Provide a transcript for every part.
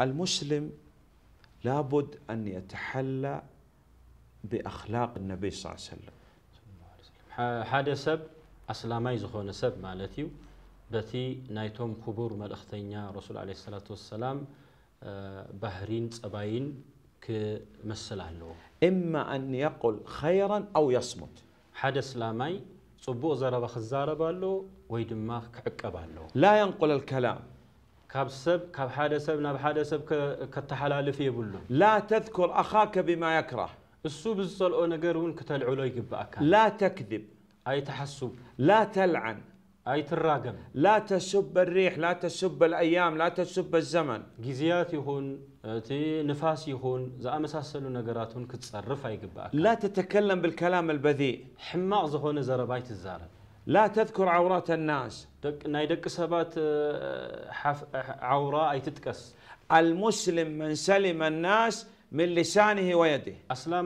المسلم لابد أن يتحلى بأخلاق النبي صلى الله عليه وسلم حادي سب أسلامي زخون سب مالتي بتي نايتوم كبور مال اختينا رسول عليه الصلاة والسلام آه، بهرين صباين كمسل له إما أن يقول خيرا أو يصمت حادي أسلامي صبو زرب خزارة بالو ويدما كعقب لا ينقل الكلام كاب سب كاب حدا سب ناب حدا سب ك كتحلالف يبلو لا تذكر أخاك بما يكره السو بالصلو نجرون كتلعو لا يقبأك لا تكذب أي تحسب لا تلعن أي تراقب لا تسب الريح لا تسب الأيام لا تسب الزمن جزيات يهون تي نفاس يهون زا مساسلو نجراتون كتصرف أي يقبأك لا تتكلم بالكلام البذيء حماق زهون زربايت الزارب لا تذكر عورات الناس ناي دق سبات عورة أي تتكس المسلم من سلم الناس من لسانه ويده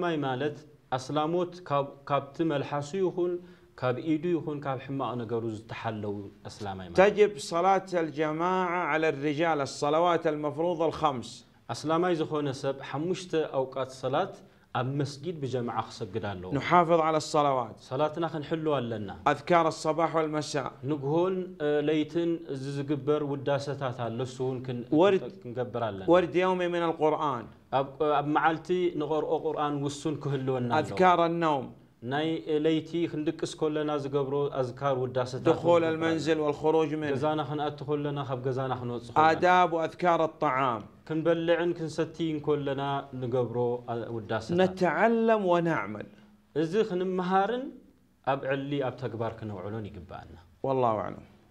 أي مالت أسلاموت كاب كاب تملحسو يخون كاب إيدو يخون كاب حما أنا جروز تحلو أي مالت تجب صلاة الجماعة على الرجال الصلوات المفروضة الخمس أي زخون سب حمشت أوقات صلاة المسجد بجمع خسجدالو نحافظ على الصلوات صلاتنا خنحلو لنا اذكار الصباح والمساء نقول آه، ليتن ززقبر وداساتات لسون كن ورد نقبر لنا ورد يومي من القران اب آه، معلتي نقرأ قران وسون كهلو اذكار النوم ناي ليتي خندك اسكول لنا زغبرو اذكار وداسات دخول المنزل والخروج منه جزانا خن ادخل لنا خب جزانا خن آداب واذكار الطعام كنبلعن كنستين كلنا نغبرو وداسات نتعلم ونعمل ازي خنمهارن اب علي اب تكبار كنوعلون يقبالنا والله اعلم